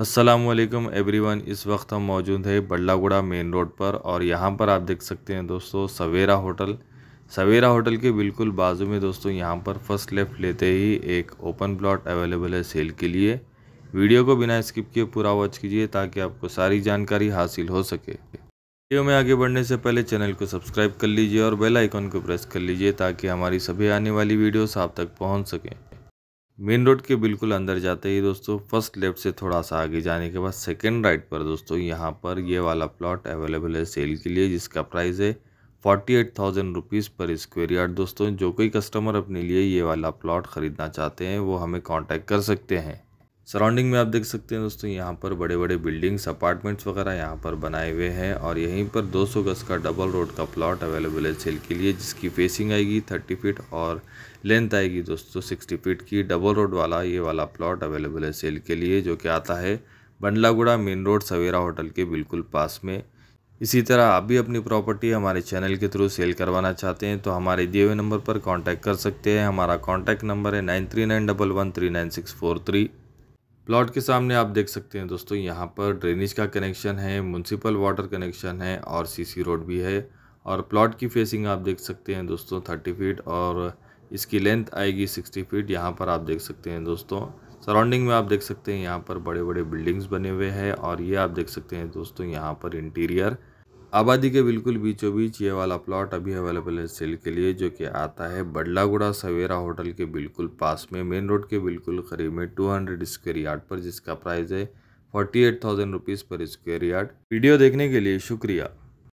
Aslam everyone इस वक्त हम मौजूद है बड़लागुड़ा मेन रोड पर और यहाँ पर आप देख सकते हैं दोस्तों सवेरा होटल सवेरा होटल के बिल्कुल बाजू में दोस्तों यहाँ पर फर्स्ट लेफ़्ट लेते ही एक ओपन प्लॉट अवेलेबल है सेल के लिए वीडियो को बिना स्किप किए पूरा वॉच कीजिए ताकि आपको सारी जानकारी हासिल हो सके वीडियो में आगे बढ़ने से पहले चैनल को सब्सक्राइब कर लीजिए और बेल आइकन को प्रेस कर लीजिए ताकि हमारी सभी आने वाली वीडियोस आप तक पहुंच सकें मेन रोड के बिल्कुल अंदर जाते ही दोस्तों फर्स्ट लेफ्ट से थोड़ा सा आगे जाने के बाद सेकेंड राइट पर दोस्तों यहाँ पर ये वाला प्लॉट अवेलेबल है सेल के लिए जिसका प्राइस है forty eight thousand rupees per square yard दोस्तों जो कोई कस्टमर अपने लिए ये वाला प्लॉट ख़रीदना चाहते हैं वो हमें कांटेक्ट कर सकते हैं सराउंडिंग में आप देख सकते हैं दोस्तों यहाँ पर बड़े बड़े बिल्डिंग्स अपार्टमेंट्स वगैरह यहाँ पर बनाए हुए हैं और यहीं पर 200 गज का डबल रोड का प्लॉट अवेलेबल है सेल के लिए जिसकी फेसिंग आएगी 30 फीट और लेंथ आएगी दोस्तों 60 फीट की डबल रोड वाला ये वाला प्लॉट अवेलेबल है सेल के लिए जो कि आता है Bandlaguda main road Savera hotel के बिल्कुल पास में इसी तरह आप भी अपनी प्रॉपर्टी हमारे चैनल के थ्रू सेल करवाना चाहते हैं तो हमारे दिए हुए नंबर पर कॉन्टैक्ट कर सकते हैं हमारा कॉन्टैक्ट नंबर है nine three nine double one three nine six four three plot के सामने आप देख सकते हैं दोस्तों यहाँ पर ड्रेनेज का कनेक्शन है म्यूनसिपल वाटर कनेक्शन है और सीसी रोड भी है और प्लॉट की फेसिंग आप देख सकते हैं दोस्तों थर्टी फीट और इसकी लेंथ आएगी सिक्सटी फीट यहाँ पर आप देख सकते हैं दोस्तों सराउंडिंग में आप देख सकते हैं यहाँ पर बड़े बड़े बिल्डिंग्स बने हुए हैं और ये आप देख सकते हैं दोस्तों यहाँ पर इंटीरियर आबादी के बिल्कुल बीचों बीच ये वाला प्लॉट अभी अवेलेबल है सेल के लिए जो कि आता है बडलागुड़ा सवेरा होटल के बिल्कुल पास में मेन रोड के बिल्कुल करीब में 200 स्क्वेयर यार्ड पर जिसका प्राइस है forty eight thousand rupees per square yard video देखने के लिए शुक्रिया